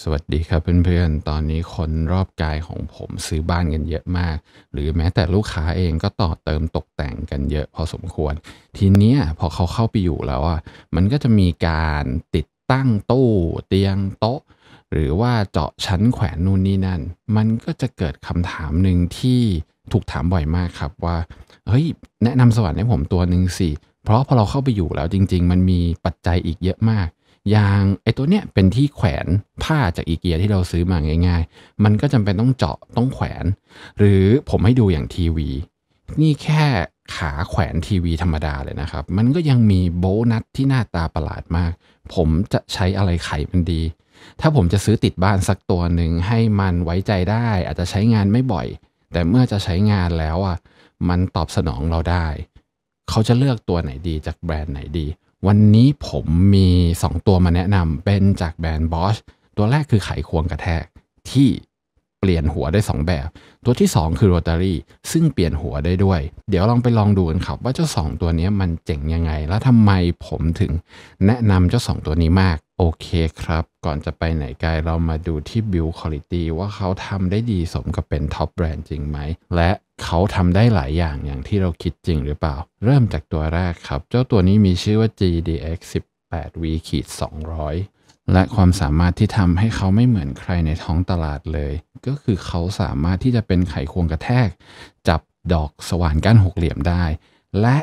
สวัสดีครับเพื่อน ๆ ตอนนี้คนรอบกายของผมซื้อบ้านกันเยอะมาก หรือแม้แต่ลูกค้าเองก็ต่อเติมตกแต่งกันเยอะพอสมควร ทีเนี้ยพอเขาเข้าไปอยู่แล้วอ่ะ มันก็จะมีการติดตั้งตู้เตียงโต๊ะ หรือว่าเจาะชั้นแขวนนู่นนี่นั่น มันก็จะเกิดคำถามหนึ่งที่ถูกถามบ่อยมากครับว่า เฮ้ยแนะนำสวัสดิ์ให้ผมตัวหนึ่งสิ เพราะพอเราเข้าไปอยู่แล้วจริงๆ มันมีปัจจัยอีกเยอะมากยางไอตัวเนี้ยเป็นที่แขวนผ้า จากอีเกียที่เราซื้อมาง่ายๆ มันก็จำเป็นต้องเจาะต้องแขวนหรือผมให้ดูอย่างทีวี นี่แค่ขาแขวนทีวีธรรมดาเลยนะครับ มันก็ยังมีโบนัทที่หน้าตาประหลาดมาก ผมจะใช้อะไรไขมันดี ถ้าผมจะซื้อติดบ้านสักตัวหนึ่ง ให้มันไว้ใจได้ อาจจะใช้งานไม่บ่อย แต่เมื่อจะใช้งานแล้วอ่ะมันตอบสนองเราได้ เขาจะเลือกตัวไหนดีจากแบรนด์ไหนดีวันนี้ผมมี 2 ตัวมาแนะนำเป็นจากแบรนด์ Bosch ตัวแรกคือไขควงกระแทกที่เปลี่ยนหัวได้ 2 แบบ ตัวที่ 2 คือโรตารี่ซึ่งเปลี่ยนหัวได้ด้วย เดี๋ยวลองไปลองดูกันครับว่าเจ้า 2 ตัวนี้มันเจ๋งยังไง แล้วทำไมผมถึงแนะนำเจ้า 2 ตัวนี้มาก โอเคครับ ก่อนจะไปไหนไกลเรามาดูที่ build quality ว่าเขาทำได้ดีสมกับเป็นท็อปแบรนด์จริงไหมและเขาทำได้หลายอย่างอย่างที่เราคิดจริงหรือเปล่า เริ่มจากตัวแรกครับ เจ้าตัวนี้มีชื่อว่า GDX 18 V ขีด200และความสามารถที่ทำให้เขาไม่เหมือนใครในท้องตลาดเลย ก็คือเขาสามารถที่จะเป็นไขควงกระแทก จับดอกสว่านก้านหกเหลี่ยมได้ และ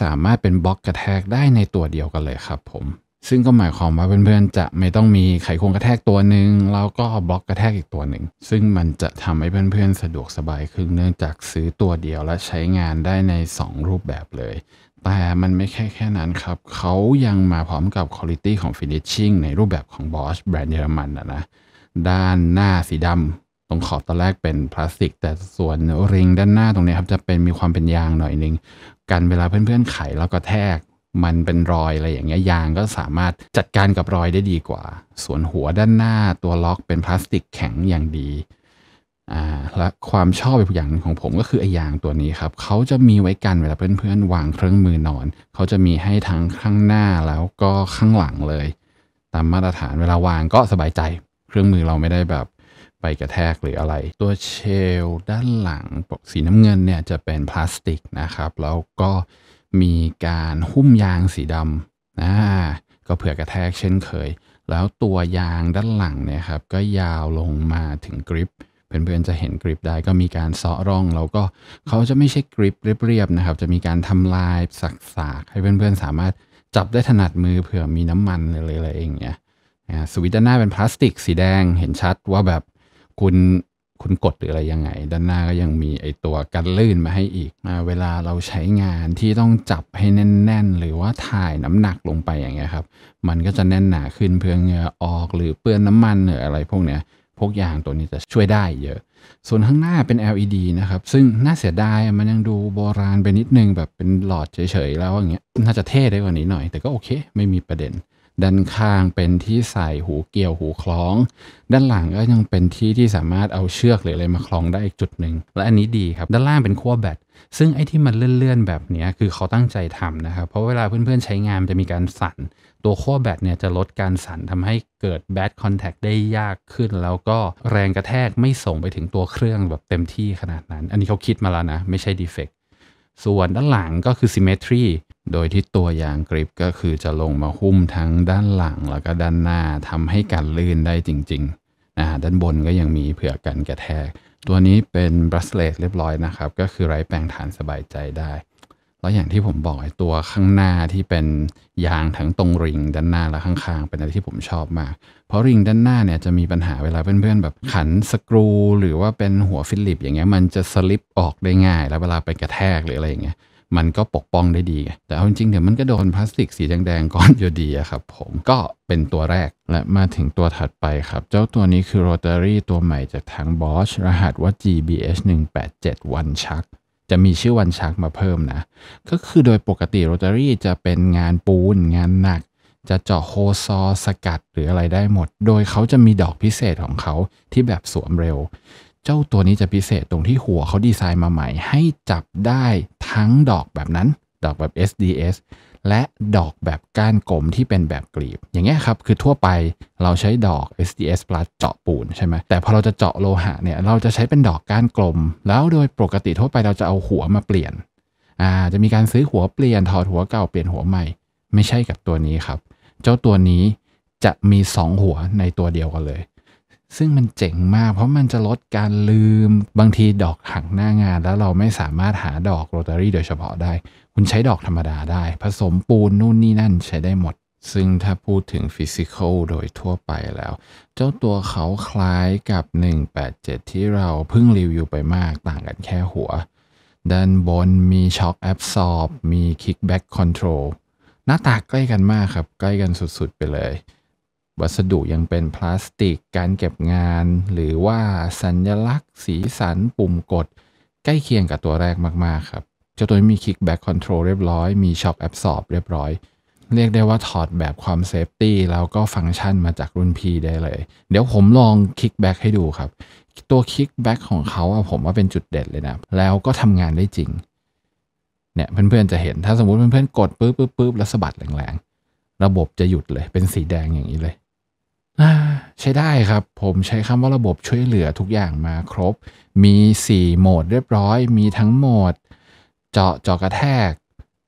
สามารถเป็นบล็อกกระแทกได้ในตัวเดียวกันเลยครับผมซึ่งก็หมายความว่าเพื่อนๆ จะไม่ต้องมีไขควงกระแทกตัวหนึ่ง แล้วก็บล็อกกระแทกอีกตัวหนึ่ง ซึ่งมันจะทำให้เพื่อนๆ สะดวกสบายขึ้นเนื่องจากซื้อตัวเดียวและใช้งานได้ใน 2 รูปแบบเลย แต่มันไม่แค่แค่นั้นครับ เขายังมาพร้อมกับคุณภาพของฟินิชชิ่งในรูปแบบของ Bosch แบรนด์เยอรมันนะนะ ด้านหน้าสีดำตรงขอบตอนแรกเป็นพลาสติก แต่ส่วนริงด้านหน้าตรงนี้ครับจะเป็นมีความเป็นยางหน่อยนึงกันเวลาเพื่อนๆ ไขแล้วก็แทกมันเป็นรอยอะไรอย่างเงี้ยยางก็สามารถจัดการกับรอยได้ดีกว่า ส่วนหัวด้านหน้าตัวล็อกเป็นพลาสติกแข็งอย่างดีอ่าและความชอบอีกอย่างของผมก็คือไอ้ยางตัวนี้ครับเขาจะมีไว้กันเวลาเพื่อนๆ วางเครื่องมือนอนเขาจะมีให้ทั้งข้างหน้าแล้วก็ข้างหลังเลย ตามมาตรฐานเวลาวางก็สบายใจ เครื่องมือเราไม่ได้แบบไปกระแทกหรืออะไร ตัวเชลด้านหลังปกสีน้ำเงินเนี่ยจะเป็นพลาสติกนะครับ แล้วก็มีการหุ้มยางสีดำนะก็เผื่อกระแทกเช่นเคย แล้วตัวยางด้านหลังเนี่ยครับก็ยาวลงมาถึงกริป เพื่อนๆจะเห็นกริปได้ก็มีการเซาะร่อง แล้วก็เขาจะไม่ใช่กริปเรียบๆนะครับ จะมีการทำลายสักๆให้เพื่อนๆสามารถจับได้ถนัดมือเผื่อมีน้ำมันอะไรๆเองเนี่ยสวิตด้านหน้าเป็นพลาสติกสีแดงเห็นชัดว่าแบบคุณคุณกดหรืออะไรยังไง ด้านหน้าก็ยังมีไอตัวกันลื่นมาให้อีก เวลาเราใช้งานที่ต้องจับให้แน่น ๆ หรือว่าถ่ายน้ำหนักลงไปอย่างเงี้ยครับมันก็จะแน่นหนาขึ้นเพื่อเงื่อออกหรือเปื้อนน้ามันหรืออะไร พวกเนี้ยพวกยางตัวนี้จะช่วยได้เยอะ ส่วนข้างหน้าเป็น LED นะครับ ซึ่งน่าเสียดายมันยังดูโบราณไปนิดนึงแบบเป็นหลอดเฉยๆแล้วอย่างเงี้ยน่าจะเท่ได้กว่านี้หน่อยแต่ก็โอเค ไม่มีประเด็นด้านข้างเป็นที่ใส่หูเกี่ยวหูคล้อง ด้านหลังก็ยังเป็นที่ที่สามารถเอาเชือกหรืออะไรมาคล้องได้อีกจุดหนึ่งและอันนี้ดีครับด้านล่างเป็นขั้วแบตซึ่งไอ้ที่มันเลื่อนๆแบบนี้คือเขาตั้งใจทำนะครับเพราะเวลาเพื่อนๆใช้งานจะมีการสั่นตัวขั้วแบตเนี่ยจะลดการสั่นทำให้เกิดแบตคอนแทคได้ยากขึ้น แล้วก็แรงกระแทกไม่ส่งไปถึงตัวเครื่องแบบเต็มที่ขนาดนั้น อันนี้เขาคิดมาแล้วนะไม่ใช่ดีเฟกส่วนด้านหลังก็คือ symmetry โดยที่ตัวยางกริปก็คือจะลงมาหุ้มทั้งด้านหลังแล้วก็ด้านหน้าทำให้กันลื่นได้จริงๆนะด้านบนก็ยังมีเผื่อกันกระแทก ตัวนี้เป็นบรัสเลตเรียบร้อยนะครับก็คือไร้แปลงฐานสบายใจได้ แล้วอย่างที่ผมบอกไอ้ตัวข้างหน้าที่เป็นยางทั้งตรงริง ด้านหน้าและข้างๆ เป็นอะไรที่ผมชอบมาก เพราะริงด้านหน้าเนี่ยจะมีปัญหาเวลาเพื่อนๆแบบขันสกรูหรือว่าเป็นหัวฟิลิป อย่างเงี้ยมันจะสลิปออกได้ง่าย แล้วเวลาไปกระแทกหรืออะไรอย่างเงี้ยมันก็ปกป้องได้ดีไง แต่เอาจริงๆเดี๋ยวมันก็โดนพลาสติกสีแดงๆก้อนอยู่ดีครับ ผมก็เป็นตัวแรกและมาถึงตัวถัดไปครับ เจ้าตัวนี้คือโรตารี่ตัวใหม่จากทาง Bosch รหัสว่า g b s 187 One c h u จะมีชื่อวันชักมาเพิ่มนะ ก็คือโดยปกติโรตารี่จะเป็นงานปูน งานหนัก จะเจาะโฮซอสกัดหรืออะไรได้หมด โดยเขาจะมีดอกพิเศษของเขาที่แบบสวมเร็วเจ้าตัวนี้จะพิเศษตรงที่หัวเขาดีไซน์มาใหม่ ให้จับได้ทั้งดอกแบบนั้น ดอกแบบ SDS และดอกแบบก้านกลมที่เป็นแบบกลีบอย่างเงี้ยครับคือทั่วไปเราใช้ดอก SDS plus เจาะปูนใช่ไหมแต่พอเราจะเจาะโลหะเนี่ยเราจะใช้เป็นดอกก้านกลม แล้วโดยปกติทั่วไปเราจะเอาหัวมาเปลี่ยนอ่าจะมีการซื้อหัวเปลี่ยนถอดหัวเก่าเปลี่ยนหัวใหม่ ไม่ใช่กับตัวนี้ครับ เจ้าตัวนี้จะมี 2 หัวในตัวเดียวกันเลยซึ่งมันเจ๋งมากเพราะมันจะลดการลืม บางทีดอกหักหน้างานแล้วเราไม่สามารถหาดอกโรตารี่โดยเฉพาะได้ คุณใช้ดอกธรรมดาได้ ผสมปูนนู่นนี่นั่นใช้ได้หมด ซึ่งถ้าพูดถึงฟิสิกอลโดยทั่วไปแล้ว เจ้าตัวเขาคล้ายกับ 187 ที่เราเพิ่งรีวิวไปมากต่างกันแค่หัวด้านบนมีช็อคแอบซอบมีคิกแบ็กคอนโทรลหน้าตาใกล้กันมากครับใกล้กันสุดๆไปเลยวัสดุยังเป็นพลาสติก การเก็บงาน หรือว่าสัญญลักษณ์ สีสันปุ่มกด ใกล้เคียงกับตัวแรกมากๆครับ เจ้าตัวมีคิกแบ็กคอนโทรลเรียบร้อยมีช็อคแอบสอบเรียบร้อย เรียกได้ว่าถอดแบบความเซฟตี้แล้วก็ฟังก์ชันมาจากรุ่นพีได้เลย เดี๋ยวผมลองคิกแบ็กให้ดูครับ ตัวคิกแบ็กของเขาอะผมว่าเป็นจุดเด็ดเลยนะ แล้วก็ทำงานได้จริงเนี่ยเพื่อนๆจะเห็น ถ้าสมมติเพื่อนๆกดปึ๊บปึ๊บปึ๊บแล้วสะบัดแรงๆระบบจะหยุดเลยเป็นสีแดงอย่างนี้เลยใช้ได้ครับผมใช้คำว่าระบบช่วยเหลือทุกอย่างมาครบมี 4 โหมดเรียบร้อย มีทั้งโหมด เจาะเจาะกระแทก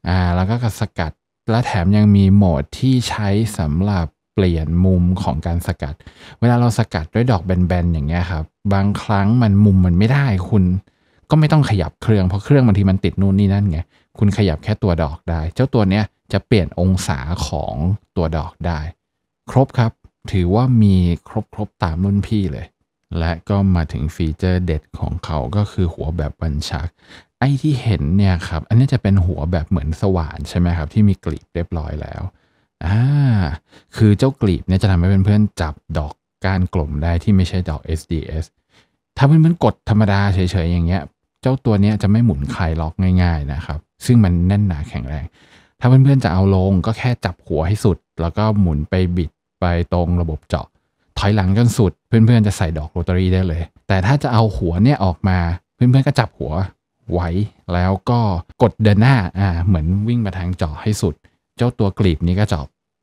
อ่าแล้วก็กระสกัดและแถมยังมีโหมดที่ใช้สำหรับเปลี่ยนมุมของการสกัด เวลาเราสกัดด้วยดอกแบนๆอย่างเงี้ยครับบางครั้งมันมุมมันไม่ได้ คุณก็ไม่ต้องขยับเครื่องเพราะเครื่องบางทีมันติดนู่นนี่นั่นไงคุณขยับแค่ตัวดอกได้ เจ้าตัวเนี้ยจะเปลี่ยนองศาของตัวดอกได้ ครบครับถือว่ามีครบครบตามรุ่นพี่เลย และก็มาถึงฟีเจอร์เด็ดของเขาก็คือหัวแบบบันชัก ไอ้ที่เห็นเนี่ยครับ อันนี้จะเป็นหัวแบบเหมือนสว่านใช่ไหมครับที่มีกลีบเรียบร้อยแล้วอ่าคือเจ้ากลีบเนี่ยจะทำให้เพื่อนๆจับดอกการกลมได้ที่ไม่ใช่ดอก SDS ถ้าเพื่อนๆกดธรรมดาเฉยๆอย่างเงี้ย เจ้าตัวเนี้ยจะไม่หมุนคลายล็อกง่ายๆนะครับ ซึ่งมันแน่นหนาแข็งแรง ถ้าเพื่อนๆจะเอาลง ก็แค่จับหัวให้สุด แล้วก็หมุนไปบิดไปตรงระบบเจาะถอยหลังจนสุด เพื่อนๆจะใส่ดอกโรตารีได้เลย แต่ถ้าจะเอาหัวเนี่ยออกมาเพื่อนๆก็จับหัวไว้แล้วก็กดเดินหน้า อ่า เหมือนวิ่งมาทางเจาะให้สุด เจ้าตัวกลีบนี้ก็จะ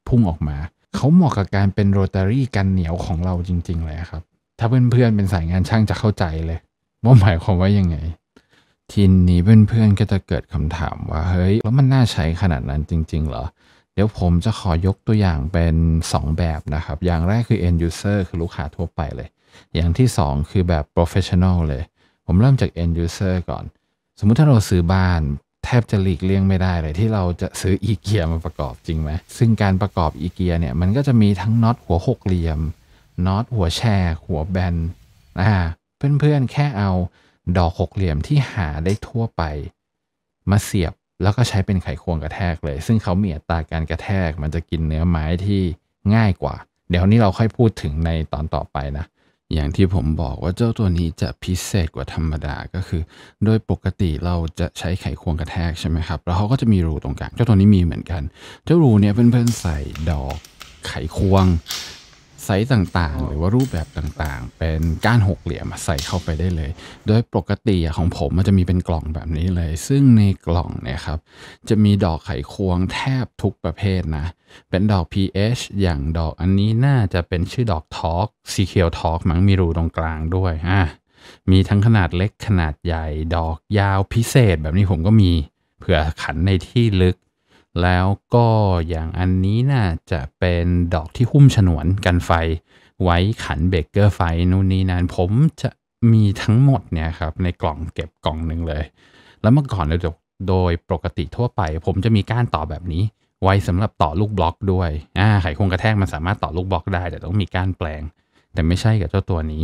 พุ่งออกมาเขาเหมาะกับการเป็นโรตารีกันเหนียวของเราจริงๆเลยครับ ถ้าเพื่อนๆเป็นสายงานช่างจะเข้าใจเลยว่าหมายความว่ายังไงทีนี้เพื่อนๆก็จะเกิดคำถามว่าเฮ้ย แล้วมันน่าใช้ขนาดนั้นจริง ๆเหรอเดี๋ยวผมจะขอยกตัวอย่างเป็น 2 แบบนะครับ อย่างแรกคือ end user คือลูกค้าทั่วไปเลย อย่างที่ 2 คือแบบ professional เลย ผมเริ่มจาก end user ก่อน สมมุติถ้าเราซื้อบ้านแทบจะหลีกเลี่ยงไม่ได้เลย ที่เราจะซื้ออีเกียมาประกอบจริงไหม ซึ่งการประกอบอีเกียเนี่ย มันก็จะมีทั้งน็อตหัวหกเหลี่ยม น็อตหัวแชร์ หัวแบนอ่าเพื่อนๆแค่เอาดอกหกเหลี่ยมที่หาได้ทั่วไปมาเสียบแล้วก็ใช้เป็นไขควงกระแทกเลย ซึ่งเขามีอัตราการกระแทกมันจะกินเนื้อไม้ที่ง่ายกว่า เดี๋ยวนี้เราค่อยพูดถึงในตอนต่อไปนะ อย่างที่ผมบอกว่าเจ้าตัวนี้จะพิเศษกว่าธรรมดาก็คือ โดยปกติเราจะใช้ไขควงกระแทกใช่ไหมครับ แล้วเขาก็จะมีรูตรงกลางเจ้าตัวนี้มีเหมือนกัน เจ้ารูเนี่ยเพื่อนๆใส่ดอกไขควงไซส์ต่างๆ หรือว่ารูปแบบต่างๆ เป็นก้านหกเหลี่ยมใส่เข้าไปได้เลย โดยปกติของผมมันจะมีเป็นกล่องแบบนี้เลย ซึ่งในกล่องเนี่ยครับจะมีดอกไขควงแทบทุกประเภทนะ เป็นดอก PH อย่างดอกอันนี้น่าจะเป็นชื่อดอกทอล์กซีเคียวทอล์กมั้งมีรูตรงกลางด้วยอ่ะมีทั้งขนาดเล็กขนาดใหญ่ ดอกยาวพิเศษแบบนี้ผมก็มีเผื่อขันในที่ลึกแล้วก็อย่างอันนี้น่าจะเป็นดอกที่หุ้มฉนวนกันไฟ ไว้ขันเบเกอร์ไฟนู่นนี่นั่นผมจะมีทั้งหมดเนี่ยครับในกล่องเก็บกล่องหนึ่งเลย แล้วเมื่อก่อนโดยปกติทั่วไป ผมจะมีก้านต่อแบบนี้ ไว้สำหรับต่อลูกบล็อกด้วยอ่าไขควงกระแทกมันสามารถต่อลูกบล็อกได้ แต่ต้องมีก้านแปลง แต่ไม่ใช่กับเจ้าตัวนี้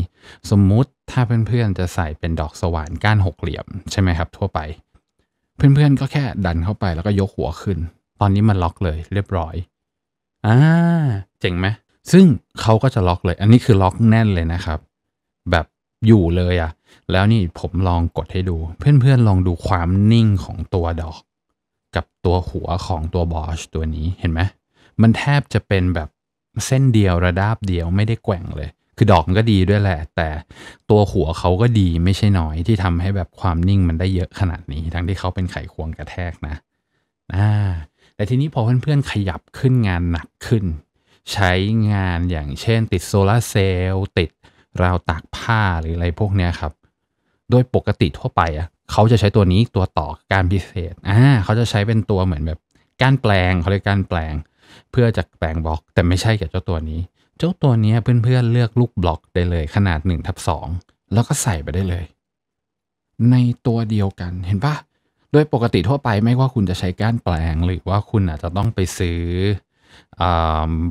สมมุติถ้าเพื่อนๆจะใส่เป็นดอกสว่านก้านหกเหลี่ยม ใช่ไหมครับ ทั่วไป เพื่อนๆก็แค่ดันเข้าไปแล้วก็ยกหัวขึ้นตอนนี้มันล็อกเลยเรียบร้อย อ่า เจ๋งไหมซึ่งเขาก็จะล็อกเลย อันนี้คือล็อกแน่นเลยนะครับ แบบอยู่เลยอะแล้วนี่ผมลองกดให้ดู เพื่อนๆลองดูความนิ่งของตัวดอก กับตัวหัวของตัวบอชตัวนี้เห็นไหม มันแทบจะเป็นแบบเส้นเดียวระดับเดียวไม่ได้แกว่งเลย คือดอกก็ดีด้วยแหละ แต่ตัวหัวเขาก็ดีไม่ใช่น้อย ที่ทำให้แบบความนิ่งมันได้เยอะขนาดนี้ ทั้งที่เขาเป็นไขควงกระแทกนะ อ่าแต่ทีนี้พอเพื่อนๆขยับขึ้นงานหนักขึ้น ใช้งานอย่างเช่น ติดโซลาเซลล์ติดราวตากผ้าหรืออะไรพวกเนี้ยครับ โดยปกติทั่วไปอ่ะเขาจะใช้ตัวนี้ตัวต่อการพิเศษอ่าเขาจะใช้เป็นตัวเหมือนแบบ การแปลงเขาเรียกการแปลง เพื่อจะแปลงบล็อกแต่ไม่ใช่กับเจ้าตัวนี้ เจ้าตัวนี้เพื่อนๆเลือกลูกบล็อกได้เลย ขนาด1ทับสแล้วก็ใส่ไปได้เลย ในตัวเดียวกันเห็นปะดยปกติทั่วไปไม่ว่าคุณจะใช้ก้านแปลงหรือว่าคุณอาจจะต้องไปซื้อ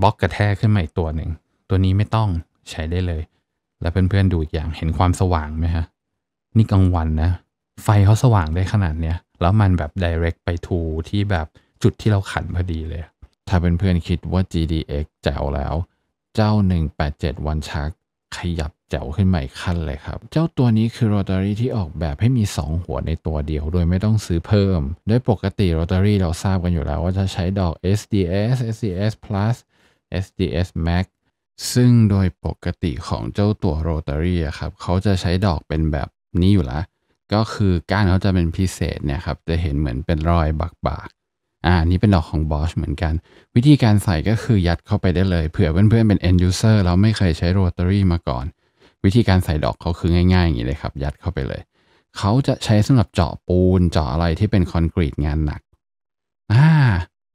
บล็อกกระแทกขึ้นมาอีกตัวหนึ่ง ตัวนี้ไม่ต้องใช้ได้เลย แล้วเพื่อนๆดูอีกอย่างเห็นความสว่างไหมฮะ นี่กลางวันนะ ไฟเขาสว่างได้ขนาดเนี้ยแล้วมันแบบ direct ไปทูที่แบบจุดที่เราขันพอดีเลย ถ้าเเพื่อนๆคิดว่า GDX แจ๋วแล้ว เจ้า 187 วันชักขยับแจ๋วขึ้นใหม่ขั้นเลยครับ เจ้าตัวนี้คือโรตารี่ที่ออกแบบให้มี 2 หัวในตัวเดียวโดยไม่ต้องซื้อเพิ่ม โดยปกติโรตารี่เราทราบกันอยู่แล้วว่าจะใช้ดอก SDS SDS Plus SDS Max ซึ่งโดยปกติของเจ้าตัวโรตารี่ครับเขาจะใช้ดอกเป็นแบบนี้อยู่ละก็คือก้านเขาจะเป็นพิเศษเนี่ยครับจะเห็นเหมือนเป็นรอยบักอ่า นี้เป็นดอกของ Bosch เหมือนกัน วิธีการใส่ก็คือยัดเข้าไปได้เลยเผื่อเพื่อนๆเป็น end user แล้วไม่เคยใช้ rotary มาก่อน วิธีการใส่ดอกเขาคือง่ายๆอย่างนี้เลยครับยัดเข้าไปเลย เขาจะใช้สำหรับเจาะปูนเจาะอะไรที่เป็นคอนกรีตงานหนัก อ่า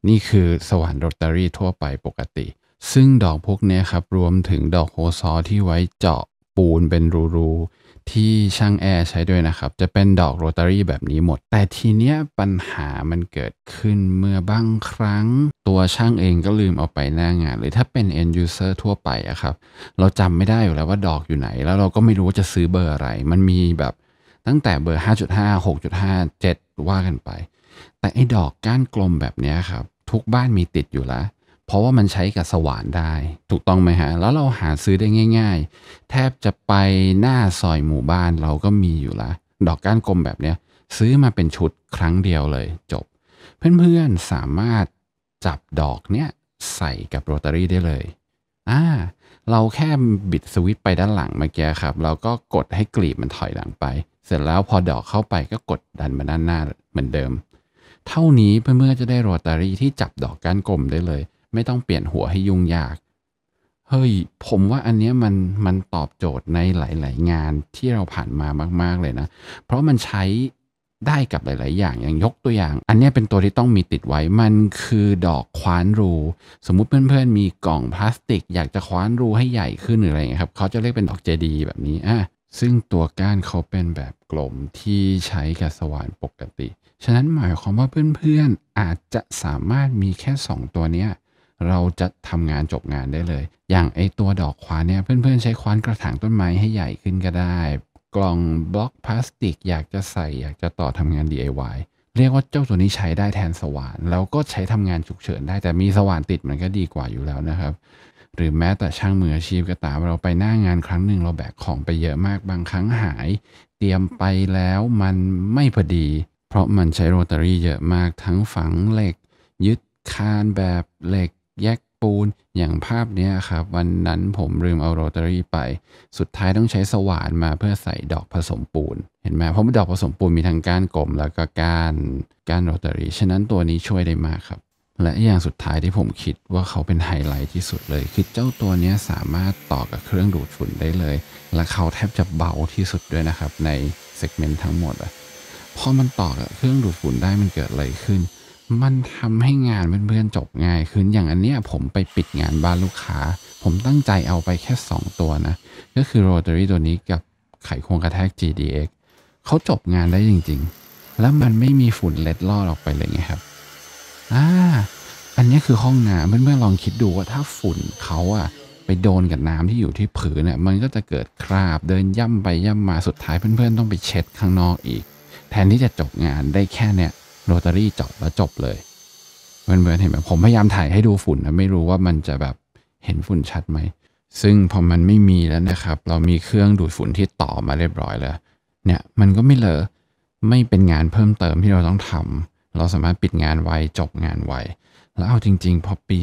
นี่คือสว่านโรตารี่ทั่วไปปกติ ซึ่งดอกพวกนี้ครับ รวมถึงดอกโฮซอที่ไว้เจาะปูนเป็นรูๆที่ช่างแอร์ใช้ด้วยนะครับ จะเป็นดอกโรตารี่แบบนี้หมด แต่ทีเนี้ยปัญหามันเกิดขึ้นเมื่อบางครั้ง ตัวช่างเองก็ลืมเอาไปหน้างาน หรือถ้าเป็น end user ทั่วไปอะครับเราจำไม่ได้อยู่แล้วว่าดอกอยู่ไหน แล้วเราก็ไม่รู้ว่าจะซื้อเบอร์อะไร มันมีแบบตั้งแต่เบอร์ 5.5 6.5 7 ว่ากันไป แต่ไอ้ดอกก้านกลมแบบนี้ครับ ทุกบ้านมีติดอยู่แล้วเพราะว่ามันใช้กับสว่านได้ ถูกต้องไหมฮะแล้วเราหาซื้อได้ง่าย ๆ แทบจะไปหน้าซอยหมู่บ้านเราก็มีอยู่ละ ดอกก้านกลมแบบเนี้ยซื้อมาเป็นชุดครั้งเดียวเลย จบ เพื่อนๆสามารถจับดอกเนี้ยใส่กับโรตารี่ได้เลยอ่าเราแค่บิดสวิตไปด้านหลังเมื่อกี้ครับเราก็กดให้กลีบมันถอยหลังไป เสร็จแล้วพอดอกเข้าไปก็กดดันมาด้านหน้าเหมือนเดิม เท่านี้เพื่อนๆจะได้โรตารี่ที่จับดอกก้านกลมได้เลยไม่ต้องเปลี่ยนหัวให้ยุ่งยาก เฮ้ย ผมว่าอันเนี้ยมันมันตอบโจทย์ในหลายๆ งานที่เราผ่านมามาก ๆเลยนะ เพราะมันใช้ได้กับหลาย ๆ อย่าง อย่างยกตัวอย่าง อันนี้เป็นตัวที่ต้องมีติดไว้ มันคือดอกคว้านรู สมมุติเพื่อนๆมีกล่องพลาสติก อยากจะคว้านรูให้ใหญ่ขึ้นหรืออะไรเงี้ยครับ เขาจะเรียกเป็น ดอกเจดีแบบนี้ อ่ะ ซึ่งตัวก้านเขาเป็นแบบกลมที่ใช้กับสว่านปกติ ฉะนั้นหมายความว่าเพื่อนๆอาจจะสามารถมีแค่ 2 ตัวเนี้ยเราจะทำงานจบงานได้เลย อย่างไอตัวดอกควานเนี่ยเพื่อนๆ ใช้ควานกระถางต้นไม้ให้ใหญ่ขึ้นก็ได้ กล่องบล็อกพลาสติกอยากจะใส่อยากจะต่อทำงาน DIY เรียกว่าเจ้าตัวนี้ใช้ได้แทนสว่าน แล้วก็ใช้ทำงานฉุกเฉินได้แต่มีสว่านติดมันก็ดีกว่าอยู่แล้วนะครับ หรือแม้แต่ช่างมืออาชีพก็ตามเราไปหน้างานครั้งหนึ่งเราแบกของไปเยอะมากบางครั้งหาย เตรียมไปแล้วมันไม่พอดี เพราะมันใช้โรตารี่เยอะมากทั้งฝังเหล็ก ยึดคานแบบเหล็กแยกปูนอย่างภาพนี้ครับวันนั้นผมลืมเอาโรตารี่ไป สุดท้ายต้องใช้สว่านมาเพื่อใส่ดอกผสมปูนเห็นไหมเพราะดอกผสมปูนมีทั้งก้านกลมแล้วก็ก้านก้านโรตารี่ฉะนั้นตัวนี้ช่วยได้มากครับ และอย่างสุดท้ายที่ผมคิดว่าเขาเป็นไฮไลท์ที่สุดเลยคือเจ้าตัวนี้สามารถต่อกับเครื่องดูดฝุ่นได้เลย และเขาแทบจะเบาที่สุดด้วยนะครับในเซกเมนต์ทั้งหมดอะพอมันต่อกับเครื่องดูดฝุ่นได้มันเกิดอะไรขึ้นมันทำให้งานเพื่อนๆจบง่ายขึ้นอย่างอันเนี้ยผมไปปิดงานบ้านลูกค้า ผมตั้งใจเอาไปแค่ 2 ตัวนะ ก็คือโรตารี่ตัวนี้กับไขควงกระแทก GDX เขาจบงานได้จริงๆ แล้วมันไม่มีฝุ่นเล็ดลอดออกไปเลยไงครับ อ่า อันนี้คือห้องน้ำเพื่อนๆลองคิดดูว่าถ้าฝุ่นเขาอะไปโดนกับน้ำที่อยู่ที่ผืนเนี่ยมันก็จะเกิดคราบเดินย่ำไปย่ำมาสุดท้ายเพื่อนๆ ต้องไปเช็ดข้างนอกอีก แทนที่จะจบงานได้แค่เนี่ยโรตารี่จบแล้วจบเลยมันเหมือนเห็นไหมผมพยายามถ่ายให้ดูฝุ่นนะไม่รู้ว่ามันจะแบบเห็นฝุ่นชัดไหมซึ่งพอมันไม่มีแล้วนะครับเรามีเครื่องดูดฝุ่นที่ต่อมาเรียบร้อยแล้วเนี่ยมันก็ไม่เลอะไม่เป็นงานเพิ่มเติมที่เราต้องทำ เราสามารถปิดงานไวจบงานไวแล้วเอาจริง ๆพอปี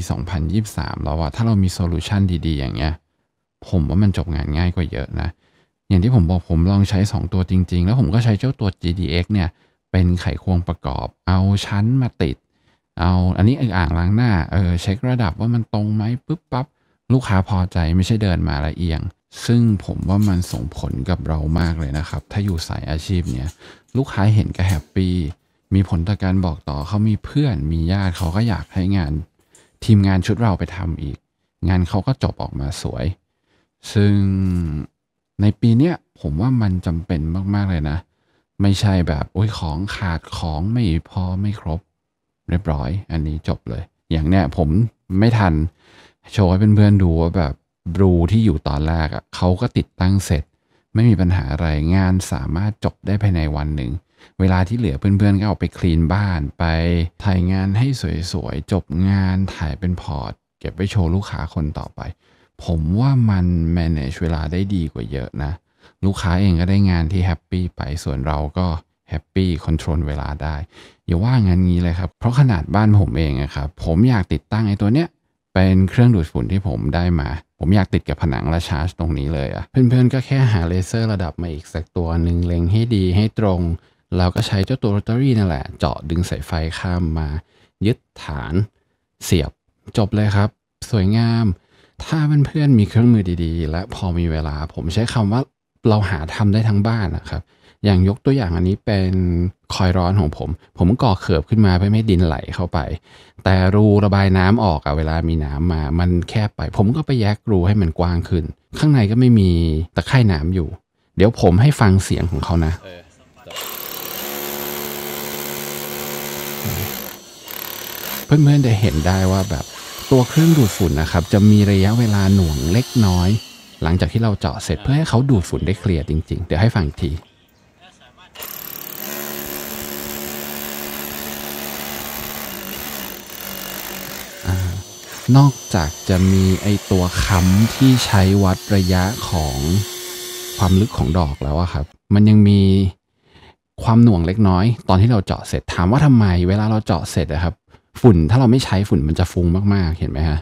2023แล้ว่าถ้าเรามีโซลูชันดีๆ อย่างเงี้ยผมว่ามันจบงานง่ายกว่าเยอะนะอย่างที่ผมบอกผมลองใช้ 2 ตัวจริงๆ แล้วผมก็ใช้เจ้าตัว GDX เนี่ยเป็นไขควงประกอบ เอาชั้นมาติด เอาอันนี้อ่างล้างหน้า เออเช็คระดับว่ามันตรงไหมปุ๊บปับ๊บ ลูกค้าพอใจไม่ใช่เดินมาละเอียง ซึ่งผมว่ามันส่งผลกับเรามากเลยนะครับ ถ้าอยู่สายอาชีพเนี้ยลูกค้าเห็นก็แฮปปี้มีผลต่อการบอกต่อเขามีเพื่อนมีญาติเขาก็อยากให้งาน ทีมงานชุดเราไปทำอีก งานเขาก็จบออกมาสวย ซึ่งในปีเนี้ยผมว่ามันจำเป็นมากๆเลยนะไม่ใช่แบบโอ้ยของขาดของไม่พอไม่ครบ เรียบร้อย อันนี้จบเลย อย่างเนี้ยผมไม่ทัน โชว์ให้เพื่อนๆดูว่าแบบบรูที่อยู่ตอนแรกอะ่ะเขาก็ติดตั้งเสร็จ ไม่มีปัญหาอะไร งานสามารถจบได้ภายในวันหนึ่ง เวลาที่เหลือเพื่อนๆก็เอาไปคลีนบ้านไปถ่ายงานให้สวยๆ จบงานถ่ายเป็นพอร์ต เก็บไปโชว์ลูกค้าคนต่อไป ผมว่ามัน manage เวลาได้ดีกว่าเยอะนะลูกค้าเองก็ได้งานที่แฮปปี้ไป ส่วนเราก็แฮปปี้คอนโทรลเวลาได้ อย่าว่างั้นงี้เลยครับ เพราะขนาดบ้านผมเองนะครับ ผมอยากติดตั้งไอ้ตัวเนี้ย เป็นเครื่องดูดฝุ่นที่ผมได้มา ผมอยากติดกับผนังและชาร์จตรงนี้เลยอะเพื่อนๆ ก็แค่หาเลเซอร์ระดับมาอีกสักตัวหนึ่งเล็งให้ดีให้ตรงเราก็ใช้เจ้าตัวโรตารี่นั่นแหละ เจาะดึงสายไฟข้ามมายึดฐานเสียบจบเลยครับ สวยงาม ถ้าเพื่อนๆมีเครื่องมือดี ๆ และพอมีเวลาผมใช้คำว่าเราหาทำได้ทั้งบ้านนะครับ อย่างยกตัวอย่างอันนี้เป็นคอยร้อนของผม ผมก่อเขือบขึ้นมาเพื่อไม่ดินไหล เข้าไป แต่รูระบายน้ำออกอะเวลามีน้ำมามันแคบไป ผมก็ไปแยกรูให้มันกว้างขึ้น ข้างในก็ไม่มีตะไคร่น้ำอยู่ เดี๋ยวผมให้ฟังเสียงของเขานะ เพื่อนๆจะเห็นได้ว่าแบบตัวเครื่องดูดฝุ่นนะครับ จะมีระยะเวลาหน่วงเล็กน้อยหลังจากที่เราเจาะเสร็จเพื่อให้เขาดูดฝุ่นได้เคลียร์จริงๆ เดี๋ยวให้ฟังอีกที นอกจากจะมีไอตัวค้ำที่ใช้วัดระยะของความลึกของดอกแล้วอะครับ มันยังมีความหน่วงเล็กน้อย ตอนที่เราเจาะเสร็จถามว่าทำไมเวลาเราเจาะเสร็จอะครับ ฝุ่นถ้าเราไม่ใช้ฝุ่นมันจะฟุ้งมากๆ เห็นไหมฮะ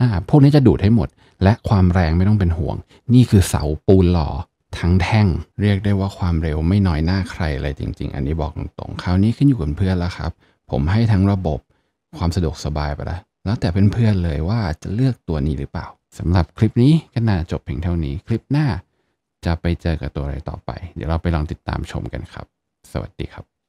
อ่าพวกนี้จะดูดให้หมดและความแรงไม่ต้องเป็นห่วง นี่คือเสาปูนหล่อทั้งแท่ง เรียกได้ว่าความเร็วไม่น้อยหน้าใครเลยจริง ๆ อันนี้บอกตรงๆ คราวนี้ขึ้นอยู่กับเพื่อนแล้วครับ ผมให้ทั้งระบบความสะดวกสบายไปละแล้วแต่เพื่อนๆเลยว่าจะเลือกตัวนี้หรือเปล่าสำหรับคลิปนี้ก็น่าจบเพียงเท่านี้ คลิปหน้าจะไปเจอกับตัวอะไรต่อไป เดี๋ยวเราไปลองติดตามชมกันครับ สวัสดีครับ